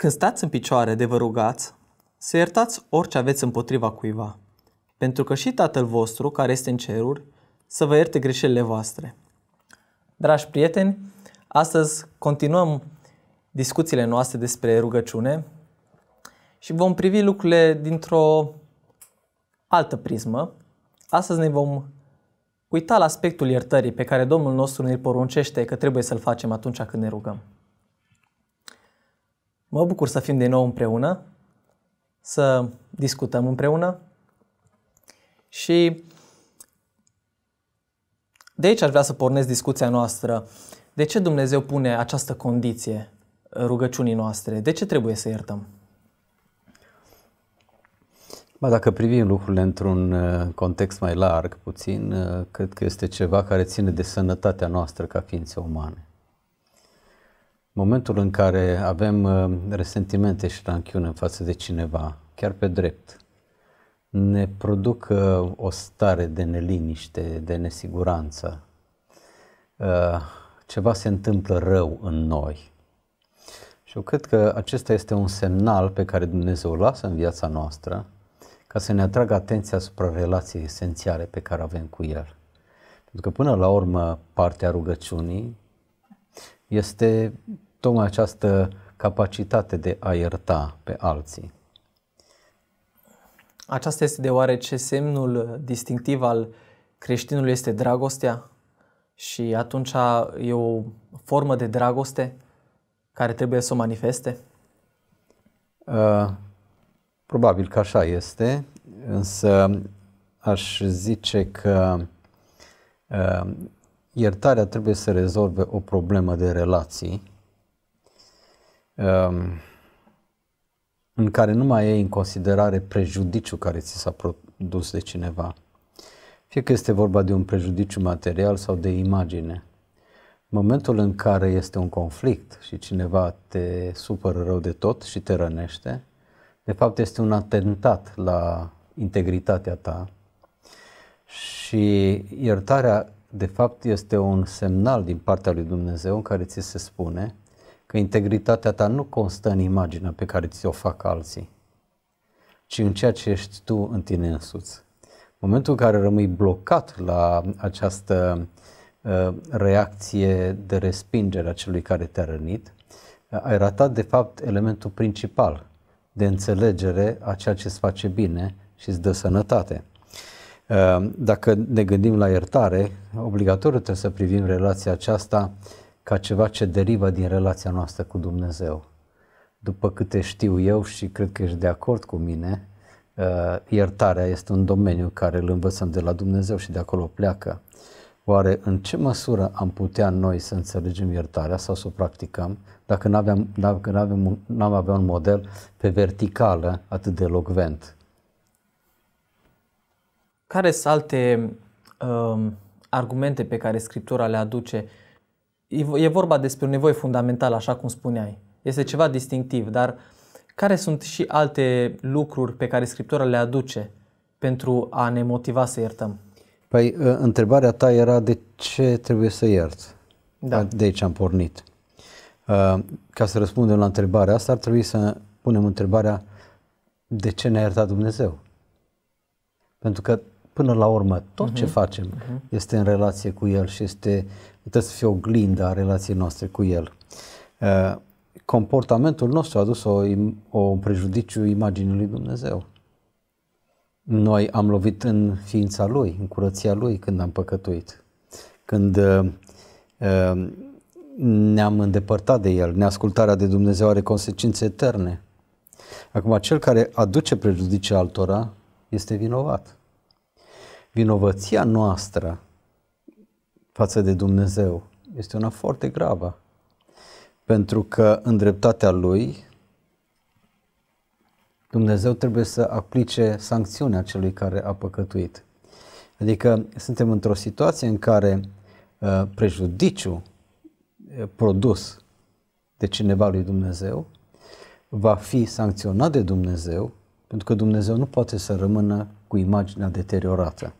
Când stați în picioare de vă rugați, să iertați orice aveți împotriva cuiva, pentru că și Tatăl vostru, care este în ceruri, să vă ierte greșelile voastre. Dragi prieteni, astăzi continuăm discuțiile noastre despre rugăciune și vom privi lucrurile dintr-o altă prismă. Astăzi ne vom uita la aspectul iertării pe care Domnul nostru ne poruncește că trebuie să-l facem atunci când ne rugăm. Mă bucur să fim din nou împreună, să discutăm împreună și de aici aș vrea să pornesc discuția noastră. De ce Dumnezeu pune această condiție rugăciunii noastre? De ce trebuie să iertăm? Ba, dacă privim lucrurile într-un uh, context mai larg, puțin, uh, cred că este ceva care ține de sănătatea noastră ca ființe umane momentul în care avem uh, resentimente și ranchiune față de cineva, chiar pe drept, ne produc uh, o stare de neliniște, de nesiguranță. Uh, ceva se întâmplă rău în noi. Și eu cred că acesta este un semnal pe care Dumnezeu îl lasă în viața noastră ca să ne atragă atenția asupra relației esențiale pe care avem cu El. Pentru că până la urmă partea rugăciunii este tocmai această capacitate de a ierta pe alții. Aceasta este deoarece semnul distinctiv al creștinului este dragostea și atunci e o formă de dragoste care trebuie să o manifeste? Uh, probabil că așa este, însă aș zice că uh, iertarea trebuie să rezolve o problemă de relații um, în care nu mai e în considerare prejudiciu care ți s-a produs de cineva. Fie că este vorba de un prejudiciu material sau de imagine. În momentul în care este un conflict și cineva te supără rău de tot și te rănește, de fapt este un atentat la integritatea ta și iertarea de fapt este un semnal din partea lui Dumnezeu în care ți se spune că integritatea ta nu constă în imaginea pe care ți-o fac alții, ci în ceea ce ești tu în tine însuți. În momentul în care rămâi blocat la această uh, reacție de respingere a celui care te-a rănit, uh, ai ratat de fapt elementul principal de înțelegere a ceea ce îți face bine și îți dă sănătate. Ehm, dacă ne gândim la iertare, obligatoriu trebuie să privim relația aceasta ca ceva ce derivă din relația noastră cu Dumnezeu. După câte știu eu și cred că ești de acord cu mine, ehm, iertarea este un domeniu care îl învățăm de la Dumnezeu și de acolo pleacă. Oare în ce măsură am putea noi să înțelegem iertarea sau să o practicăm dacă nu aveam, dacă n am avea un model pe verticală atât de locvent? Care sunt alte um, argumente pe care Scriptura le aduce? E vorba despre o nevoie fundamentală, așa cum spuneai. Este ceva distinctiv, dar care sunt și alte lucruri pe care Scriptura le aduce pentru a ne motiva să iertăm? Păi, uh, întrebarea ta era de ce trebuie să iert. Da. De aici am pornit. Uh, ca să răspundem la întrebarea asta, ar trebui să punem întrebarea de ce ne-a iertat Dumnezeu. Pentru că până la urmă, tot uh-huh. ce facem uh-huh. este în relație cu El și este, trebuie să fie glindă a relației noastre cu El. Uh, comportamentul nostru a adus o, o prejudiciu imaginii lui Dumnezeu. Noi am lovit în ființa Lui, în curăția Lui când am păcătuit, când uh, ne-am îndepărtat de El. Neascultarea de Dumnezeu are consecințe eterne. Acum, cel care aduce prejudicii altora este vinovat vinovăția noastră față de Dumnezeu este una foarte gravă. Pentru că în dreptatea lui, Dumnezeu trebuie să aplice sancțiunea celui care a păcătuit. Adică suntem într-o situație în care uh, prejudiciul uh, produs de cineva lui Dumnezeu va fi sancționat de Dumnezeu pentru că Dumnezeu nu poate să rămână cu imaginea deteriorată.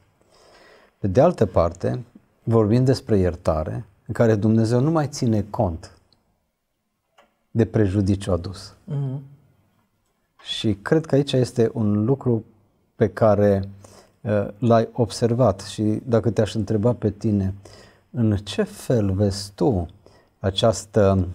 Pe de altă parte, vorbim despre iertare, în care Dumnezeu nu mai ține cont de prejudiciu adus. Mm-hmm. Și cred că aici este un lucru pe care uh, l-ai observat și dacă te-aș întreba pe tine, în ce fel vezi tu această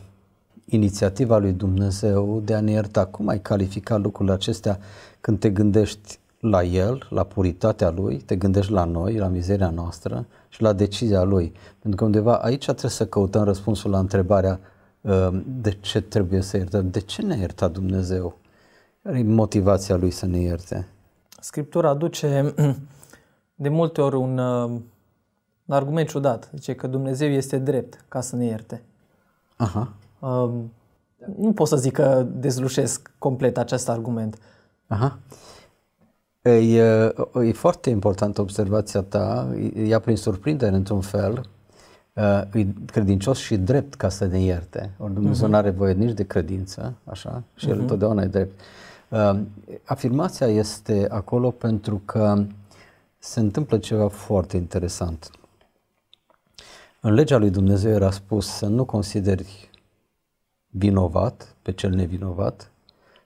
inițiativa lui Dumnezeu de a ne ierta? Cum ai califica lucrurile acestea când te gândești la el, la puritatea lui, te gândești la noi, la mizeria noastră și la decizia lui. Pentru că undeva aici trebuie să căutăm răspunsul la întrebarea uh, de ce trebuie să iertăm, de ce ne ierta Dumnezeu? Care e motivația lui să ne ierte? Scriptura aduce uh, de multe ori un, un uh, argument ciudat. Zice că Dumnezeu este drept ca să ne ierte. Aha. Nu pot să zic că dezlușesc complet acest argument. Aha. E, e foarte importantă observația ta, ea prin surprindere într-un fel, e credincios și drept ca să ne ierte. Ori Dumnezeu uh-huh. Mhm. nu are voie nici de credință, așa, și El uh-huh. întotdeauna e drept. Um, afirmația este acolo pentru că se întâmplă ceva foarte interesant. În legea lui Dumnezeu era spus să nu consideri vinovat pe cel nevinovat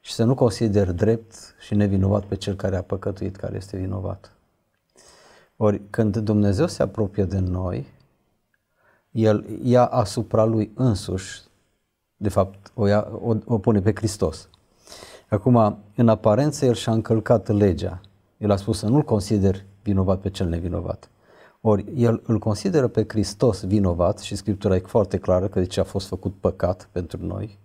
și să nu consider drept și nevinovat pe cel care a păcătuit, care este vinovat. Ori când Dumnezeu se apropie de noi, El ia asupra Lui însuși, de fapt o, ia, o, o pune pe Hristos. Acum, în aparență, El și-a încălcat legea. El a spus să nu-L consider vinovat pe cel nevinovat. Ori el îl consideră pe Hristos vinovat și Scriptura e foarte clară că de ce a fost făcut păcat pentru noi,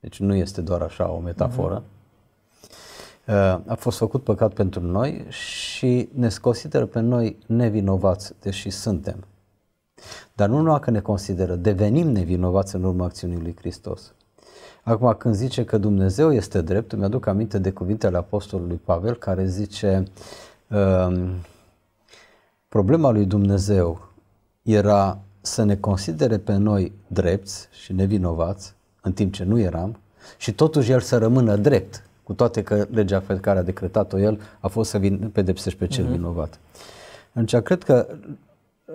deci nu este doar așa o metaforă. Uh-huh. A fost făcut păcat pentru noi și ne consideră pe noi nevinovați, deși suntem. Dar nu numai că ne consideră, devenim nevinovați în urma acțiunii lui Hristos. Acum, când zice că Dumnezeu este drept, îmi aduc aminte de cuvintele Apostolului Pavel care zice um, problema lui Dumnezeu era să ne considere pe noi drepți și nevinovați în timp ce nu eram, și totuși el să rămână drept, cu toate că legea pe care a decretat-o el a fost să vin, pedepsești pe cel uh-huh. vinovat. Deci, cred că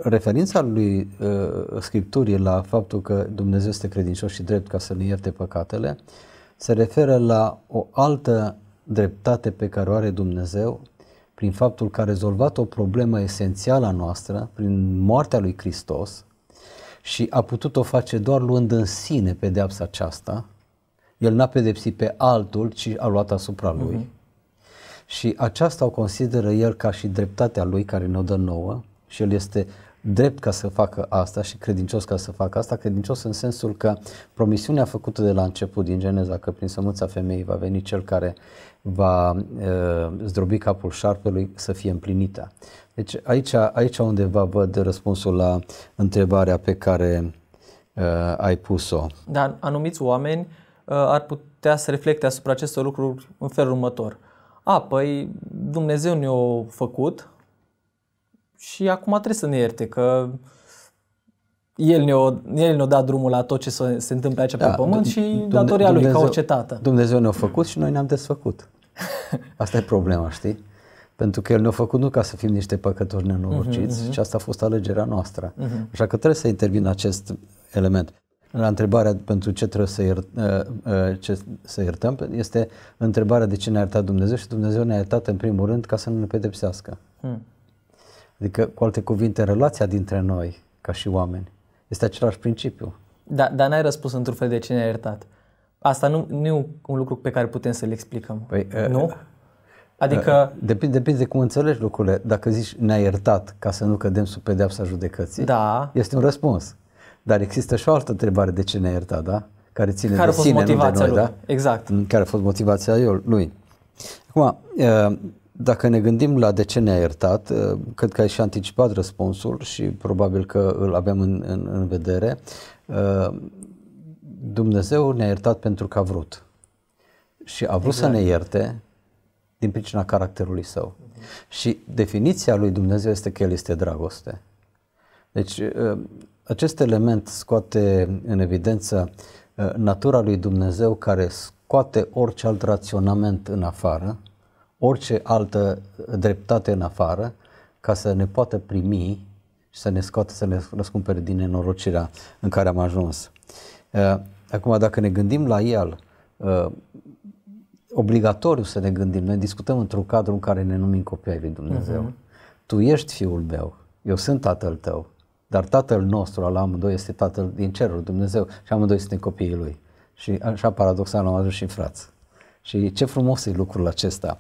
referința lui uh, Scripturii la faptul că Dumnezeu este credincios și drept ca să ne ierte păcatele, se referă la o altă dreptate pe care o are Dumnezeu prin faptul că a rezolvat o problemă esențială a noastră, prin moartea lui Hristos, și a putut-o face doar luând în sine pedeapsa aceasta, el n-a pedepsit pe altul, ci a luat asupra mhm. lui. Uh-huh. Și aceasta o consideră el ca și dreptatea lui care ne-o dă nouă și el este drept ca să facă asta și credincios ca să facă asta, credincios în sensul că promisiunea făcută de la început din Geneza că prin sămânța femeii va veni cel care va uh, zdrobi capul șarpelui să fie împlinită. Deci aici, aici undeva văd răspunsul la întrebarea pe care uh, ai pus-o. Dar anumiți oameni uh, ar putea să reflecte asupra acestor lucruri în felul următor. A, păi Dumnezeu ne-a făcut, și acum trebuie să ne ierte că el ne-a, el ne-a dat drumul la tot ce se, se întâmplă aici da, pe pământ și Dumne- datoria lui Dumnezeu, ca o cetată. Dumnezeu ne-a făcut și noi ne-am desfăcut. Asta e problema, știi? Pentru că El ne-a făcut nu ca să fim niște păcători nenorociți, uh-huh, uh-huh. și asta a fost alegerea noastră. Uh-huh. Așa că trebuie să intervină acest element. La întrebarea pentru ce trebuie să, iert, ă, ă, ce să iertăm, este întrebarea de ce ne-a iertat Dumnezeu și Dumnezeu ne-a iertat în primul rând ca să nu ne pedepsească. Uh-huh. Adică, cu alte cuvinte, relația dintre noi, ca și oameni, este același principiu. Da, dar n-ai răspuns într-un fel de ce ne-ai iertat. Asta nu, nu e un lucru pe care putem să-l explicăm. Păi, nu? Uh, Adică... Depinde, depinde de cum înțelegi lucrurile. Dacă zici ne ai iertat ca să nu cădem sub pedeapsa judecății, da. este un răspuns. Dar există și o altă întrebare de ce ne-a iertat, da? Care ține care de sine, motivația nu de noi, lui. da? Exact. Care a fost motivația lui. Acum, dacă ne gândim la de ce ne-a iertat, eh, cred că ai și anticipat răspunsul și probabil că îl aveam în, în, în vedere. Eh, Dumnezeu ne-a iertat pentru că a vrut. Și a vrut exact. să ne ierte din pricina caracterului său. Uh-huh. Și definiția lui Dumnezeu este că El este dragoste. Deci, eh, acest element scoate în evidență natura lui Dumnezeu care scoate orice alt raționament în afară orice altă dreptate în afară ca să ne poată primi și să ne scoată, să ne răscumpere din nenorocirea în care am ajuns. Eh, acum, dacă ne gândim la el, eh, obligatoriu să ne gândim, noi discutăm într-un cadru în care ne numim copii ai lui Dumnezeu. Uh-huh. Tu ești fiul meu, eu sunt tatăl tău, dar tatăl nostru al amândoi este tatăl din cerul Dumnezeu și amândoi suntem copiii lui. Și așa paradoxal am ajuns și frați. Și ce frumos e lucrul acesta.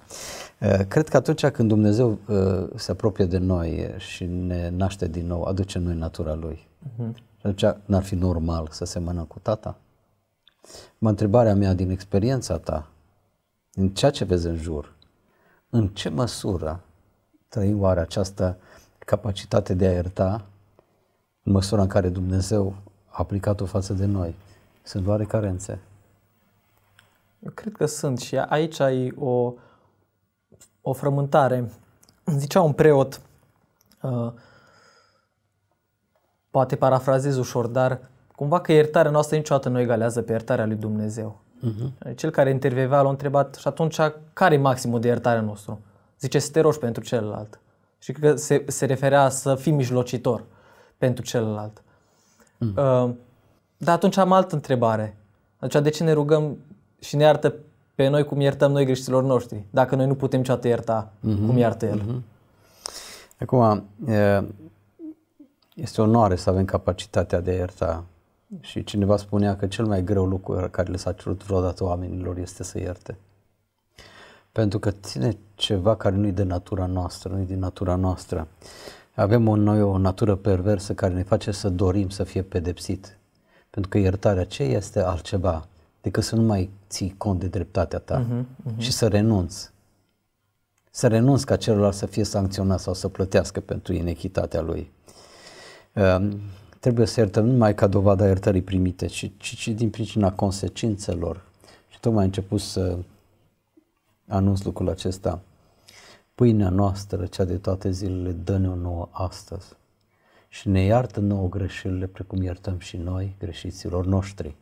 Uh, cred că atunci când Dumnezeu uh, se apropie de noi și ne naște din nou, aduce în noi natura Lui. Uh-huh. atunci n-ar fi normal să mână cu Tata. Mă întrebarea mea din experiența ta, din ceea ce vezi în jur, în ce măsură trăim oare această capacitate de a ierta în măsura în care Dumnezeu a aplicat-o față de noi? Sunt oare carențe? Eu cred că sunt și aici ai o, o frământare. Zicea un preot, uh, poate parafrazez ușor, dar cumva că iertarea noastră niciodată nu egalează pe iertarea lui Dumnezeu. Uh-huh. Cel care intervievea l-a întrebat și atunci care e maximul de iertare nostru? Zice să te rogi pentru celălalt. Și cred că se, se referea să fii mijlocitor pentru celălalt. Uh-huh. Uh, dar atunci am altă întrebare. Atunci de ce ne rugăm și ne iartă pe noi cum iertăm noi greșitilor noștri, dacă noi nu putem niciodată ierta uh-huh, cum iartă El. Uh-huh. Acum, este onoare să avem capacitatea de a ierta și cineva spunea că cel mai greu lucru care le s-a cerut vreodată oamenilor este să ierte. Pentru că ține ceva care nu-i de natura noastră, nu-i din natura noastră. Avem o, noi o natură perversă care ne face să dorim să fie pedepsit. Pentru că iertarea ce este altceva decât să nu mai ții cont de dreptatea ta uh-huh, uh-huh. și să renunți. Să renunți ca celălalt să fie sancționat sau să plătească pentru inechitatea lui. Uh, trebuie să iertăm nu numai ca dovada iertării primite, ci, ci, ci din pricina consecințelor. Și tocmai am început să anunț lucrul acesta. Pâinea noastră, cea de toate zilele, dă-ne-o nouă astăzi și ne iartă nouă greșelile precum iertăm și noi greșiților noștri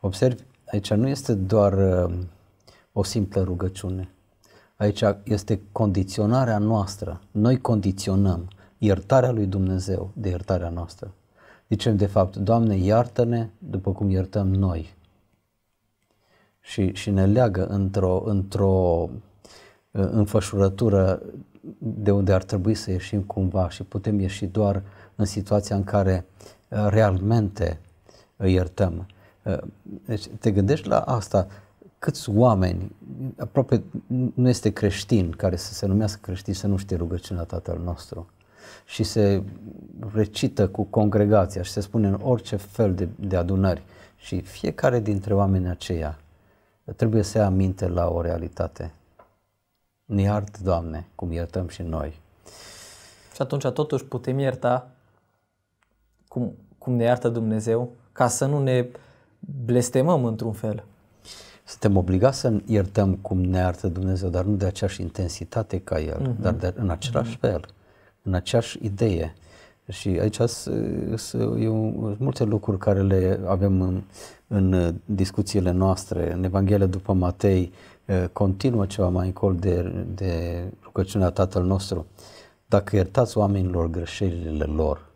Observi, aici nu este doar uh, o simplă rugăciune. Aici este condiționarea noastră. Noi condiționăm iertarea lui Dumnezeu de iertarea noastră. Zicem de fapt, Doamne, iartă-ne după cum iertăm noi. Și, și ne leagă într-o, într-o uh, înfășurătură de unde ar trebui să ieșim cumva și putem ieși doar în situația în care uh, realmente iertăm. Deci te gândești la asta, câți oameni, aproape nu este creștin care să se numească creștin să nu știe rugăciunea Tatăl nostru și se recită cu congregația și se spune în orice fel de, de adunări și fiecare dintre oamenii aceia trebuie să ia aminte la o realitate. Ne iart, Doamne, cum iertăm și noi. Și atunci totuși putem ierta cum, cum ne iartă Dumnezeu ca să nu ne blestemăm într-un fel. Suntem obligați să iertăm cum ne iartă Dumnezeu, dar nu de aceeași intensitate ca El, mm-hmm. dar de, în același mm-hmm. fel, în aceeași idee. Și aici sunt multe lucruri care le avem în, în discuțiile noastre. În Evanghelia după Matei continuă ceva mai încolo de, de rugăciunea Tatăl nostru. Dacă iertați oamenilor greșelile lor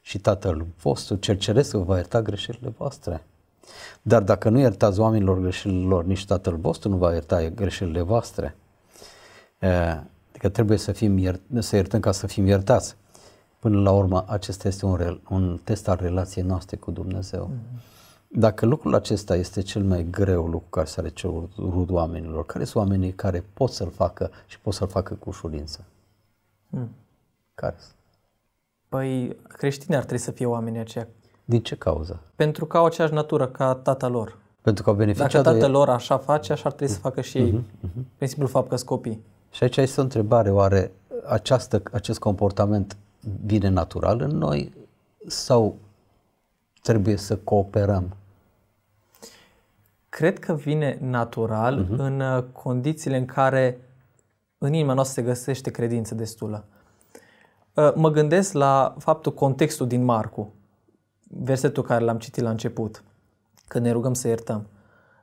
și Tatăl vostru cel ceresc vă va ierta greșelile voastre. Dar dacă nu iertați oamenilor greșelile lor, nici Tatăl vostru nu va ierta greșelile voastre. Adică trebuie să, fim iert, să iertăm ca să fim iertați. Până la urmă, acesta este un, un test al relației noastre cu Dumnezeu. Mm-hmm. Dacă lucrul acesta este cel mai greu lucru care s-a cerut oamenilor, care sunt oamenii care pot să-l facă și pot să-l facă cu ușurință? Hmm. Care sunt? Păi creștini ar trebui să fie oamenii aceia din ce cauză? Pentru că au aceeași natură ca tata lor. Pentru că au beneficiat Dacă tata de... lor așa face, așa ar trebui să mm. facă și mm-hmm, ei. Uh-huh, uh-huh. Prin simplu fapt că copii. Și aici este o întrebare, oare această, acest comportament vine natural în noi sau trebuie să cooperăm? Cred că vine natural uh-huh. în uh, condițiile în care în inima noastră se găsește credință destulă. Uh, mă gândesc la faptul contextul din Marcu versetul care l-am citit la început, că ne rugăm să iertăm.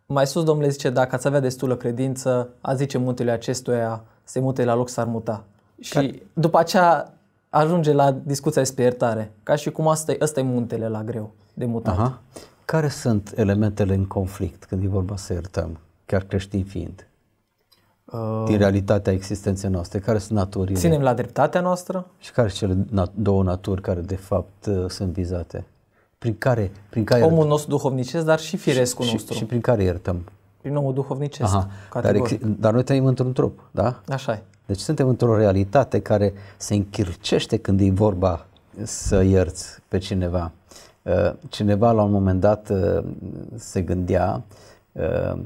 Mai sus Domnul zice, dacă ați avea destulă credință, a zice muntele acestuia, se mute la loc s-ar muta. Și Ca... după aceea ajunge la discuția despre iertare, ca și cum asta e, asta e muntele la greu de mutat. Aha. Care sunt elementele în conflict când e vorba să iertăm, chiar creștin fiind? Uh, din realitatea existenței noastre, care sunt naturile? Ținem la dreptatea noastră? Și care sunt cele nat- două naturi care de fapt uh, sunt vizate? prin care, prin care omul iertăm. nostru duhovnicesc, dar și firescul și, nostru. Și, și prin care iertăm? Prin omul duhovnicesc. Aha, dar, dar noi trăim într-un trup, da? Așa e. Deci suntem într-o realitate care se închircește când e vorba să ierți pe cineva. Uh, cineva la un moment dat uh, se gândea uh,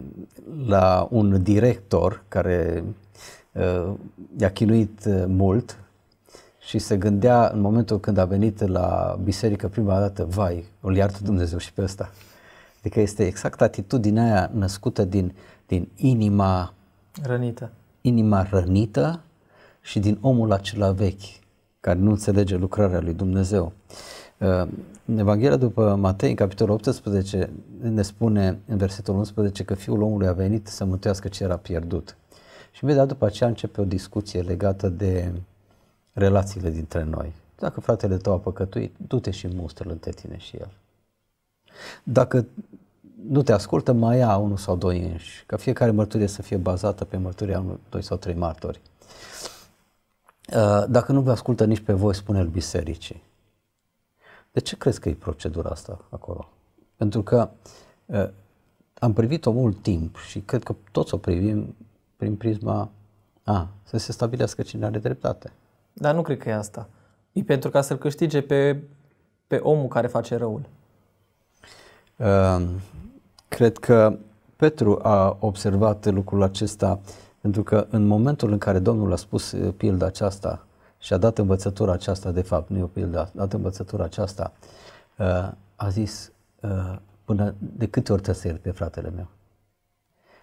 la un director care i-a chinuit mult și se gândea în momentul când a venit la biserică prima dată, vai, îl iartă Dumnezeu și pe ăsta. Adică este exact atitudinea aia născută din, din inima rănită. inima rănită și din omul acela vechi care nu înțelege lucrarea lui Dumnezeu. În Evanghelia după Matei, în capitolul 18, ne spune în versetul 11 că Fiul omului a venit să mântuiască ce era pierdut. Și imediat după aceea începe o discuție legată de relațiile dintre noi. Dacă fratele tău a păcătuit, du-te și mustră-l între tine și el. Dacă nu te ascultă, mai ia unul sau doi înși, ca fiecare mărturie să fie bazată pe mărturia unui, doi sau trei martori. Uh, dacă nu vă ascultă nici pe voi, spune-l bisericii. De ce crezi că e procedura asta acolo? Pentru că uh, am privit-o mult timp și cred că toți o privim prin prisma a, să se stabilească cine are dreptate. Dar nu cred că e asta. E pentru ca să-l câștige pe, pe omul care face răul. Uh, cred că Petru a observat lucrul acesta pentru că în momentul în care Domnul a spus eh, pilda aceasta și a dat învățătura aceasta, de fapt, nu e o pildă, a dat învățătura aceasta, uh, a zis uh, până de câte ori trebuie să pe fratele meu.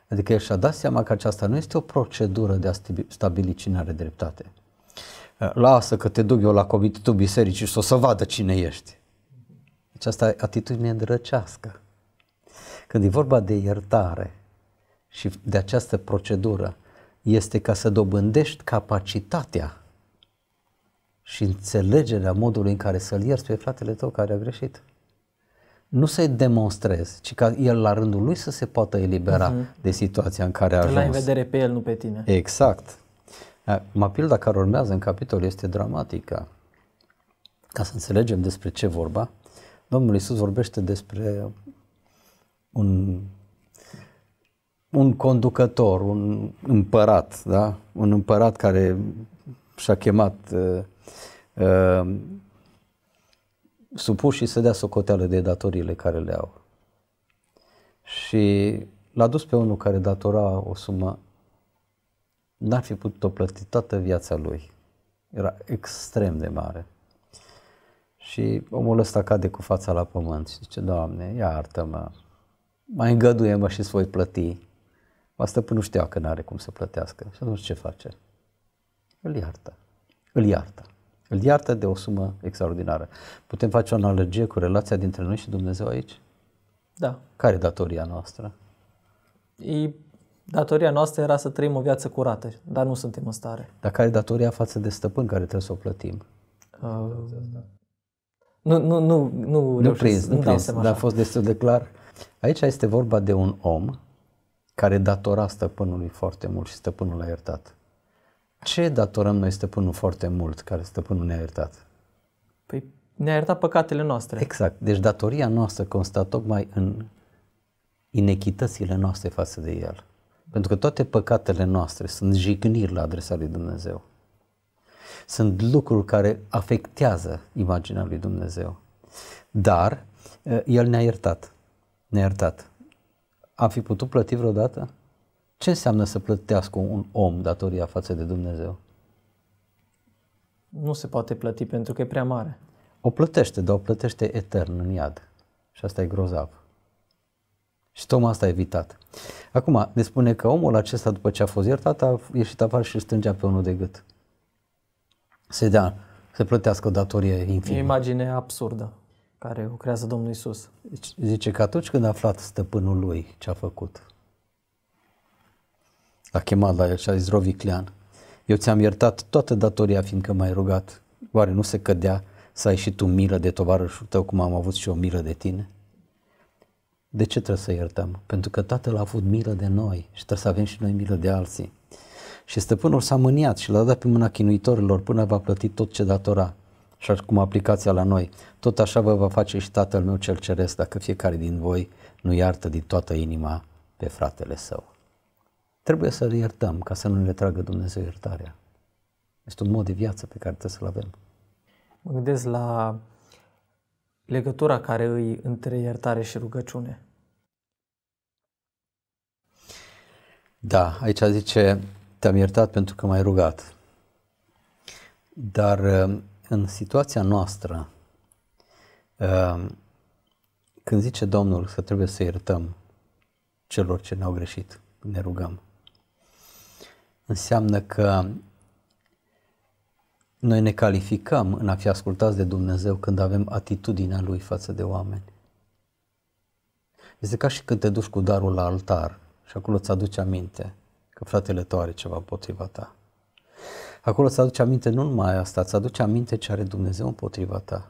Adică el și-a dat seama că aceasta nu este o procedură de a stabili cine are dreptate lasă că te duc eu la comitetul bisericii și o să vadă cine ești. Aceasta e atitudine îndrăcească. Când e vorba de iertare și de această procedură, este ca să dobândești capacitatea și înțelegerea modului în care să-l ierți pe fratele tău care a greșit. Nu să-i demonstrezi, ci ca el la rândul lui să se poată elibera uh-huh. de situația în care a ajuns. Te în vedere pe el, nu pe tine. Exact. Ma pilda care urmează în capitol este dramatică. Ca să înțelegem despre ce vorba, Domnul Isus vorbește despre un, un conducător, un împărat, da? un împărat care și-a chemat uh, uh, supușii să dea socoteală de datoriile care le au. Și l-a dus pe unul care datora o sumă n-ar fi putut-o plăti toată viața lui. Era extrem de mare. Și omul ăsta cade cu fața la pământ și zice, Doamne, iartă-mă, mai îngăduie-mă și îți voi plăti. Asta până nu știa că n-are cum să plătească. Și atunci ce face? Îl iartă. Îl iartă. Îl iartă de o sumă extraordinară. Putem face o analogie cu relația dintre noi și Dumnezeu aici? Da. Care e datoria noastră? E Datoria noastră era să trăim o viață curată, dar nu suntem în stare. Dar care e datoria față de stăpân care trebuie să o plătim? Uh, nu, nu, nu, nu, nu prins, nu prins, dar a fost destul de clar. Aici este vorba de un om care datora stăpânului foarte mult și stăpânul a iertat. Ce datorăm noi stăpânul foarte mult care stăpânul ne-a iertat? Păi ne-a iertat păcatele noastre. Exact. Deci datoria noastră constă tocmai în inechitățile noastre față de el. Pentru că toate păcatele noastre sunt jigniri la adresa lui Dumnezeu. Sunt lucruri care afectează imaginea lui Dumnezeu. Dar El ne-a iertat. Ne-a iertat. Am fi putut plăti vreodată? Ce înseamnă să plătească un om datoria față de Dumnezeu? Nu se poate plăti pentru că e prea mare. O plătește, dar o plătește etern în iad. Și asta e grozav. Și tocmai asta a evitat. Acum, ne spune că omul acesta, după ce a fost iertat, a ieșit afară și strângea pe unul de gât. Se dea, se plătească o datorie infinită. E imagine absurdă care o creează Domnul Isus. Deci, zice că atunci când a aflat stăpânul lui ce a făcut, a chemat la el și a zis Roviclean, eu ți-am iertat toată datoria fiindcă m-ai rugat. Oare nu se cădea să ai și tu milă de tovarășul tău cum am avut și o milă de tine? De ce trebuie să iertăm? Pentru că Tatăl a avut milă de noi și trebuie să avem și noi milă de alții. Și stăpânul s-a mâniat și l-a dat pe mâna chinuitorilor până va plăti tot ce datora. Și cum aplicația la noi, tot așa vă va face și Tatăl meu cel Ceresc dacă fiecare din voi nu iartă din toată inima pe fratele său. Trebuie să-l iertăm ca să nu ne tragă Dumnezeu iertarea. Este un mod de viață pe care trebuie să-l avem. Mă gândesc la legătura care îi între iertare și rugăciune. Da, aici zice, te-am iertat pentru că m-ai rugat. Dar um, în situația noastră, um, când zice Domnul că trebuie să iertăm celor ce ne-au greșit, ne rugăm, înseamnă că noi ne calificăm în a fi ascultați de Dumnezeu când avem atitudinea Lui față de oameni. Este ca și când te duci cu darul la altar și acolo îți aduci aminte că fratele tău are ceva împotriva ta. Acolo îți aduce aminte nu numai asta, îți aduce aminte ce are Dumnezeu împotriva ta.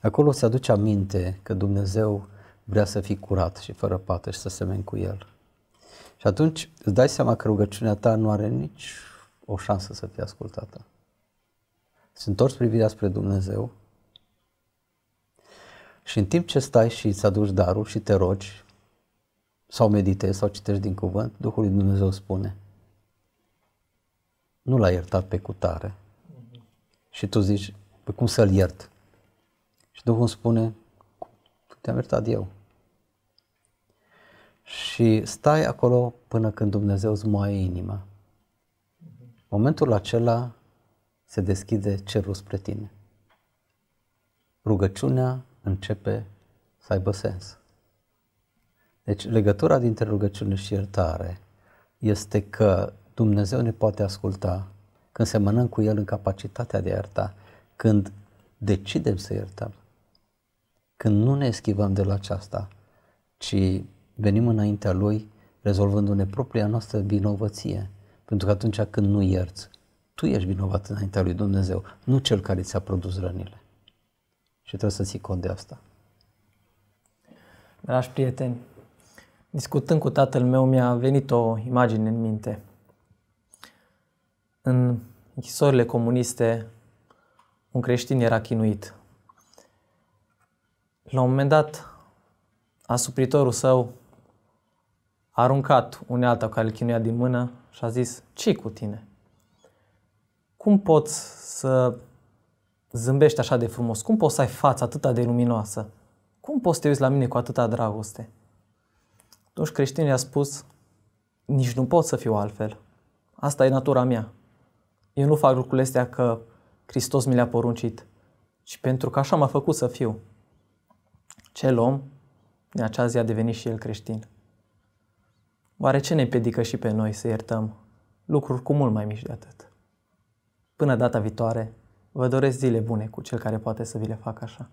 Acolo îți aduce aminte că Dumnezeu vrea să fii curat și fără pată și să semeni cu El. Și atunci îți dai seama că rugăciunea ta nu are nici o șansă să fie ascultată. Îți întorci privirea spre Dumnezeu și în timp ce stai și îți aduci darul și te rogi sau meditezi sau citești din cuvânt, Duhul lui Dumnezeu spune nu l-a iertat pe cutare și tu zici, pe păi cum să-l iert? Și Duhul spune, te-am iertat eu. Și stai acolo până când Dumnezeu îți moaie inima. Momentul acela se deschide cerul spre tine. Rugăciunea începe să aibă sens. Deci legătura dintre rugăciune și iertare este că Dumnezeu ne poate asculta când se mănânc cu El în capacitatea de a ierta, când decidem să iertăm, când nu ne eschivăm de la aceasta, ci venim înaintea Lui rezolvându-ne propria noastră vinovăție. Pentru că atunci când nu ierți, tu ești vinovat înaintea lui Dumnezeu, nu cel care ți-a produs rănile. Și trebuie să ții cont de asta. Dragi prieteni, discutând cu tatăl meu, mi-a venit o imagine în minte. În închisorile comuniste, un creștin era chinuit. La un moment dat, asupritorul său a aruncat unealta care îl chinuia din mână și a zis, ce cu tine? cum poți să zâmbești așa de frumos? Cum poți să ai fața atâta de luminoasă? Cum poți să te uiți la mine cu atâta dragoste? Atunci creștinii a spus, nici nu pot să fiu altfel. Asta e natura mea. Eu nu fac lucrurile astea că Hristos mi le-a poruncit, ci pentru că așa m-a făcut să fiu. Cel om, de acea zi a devenit și el creștin. Oare ce ne împiedică și pe noi să iertăm lucruri cu mult mai mici de atât? Până data viitoare, vă doresc zile bune cu cel care poate să vi le facă așa.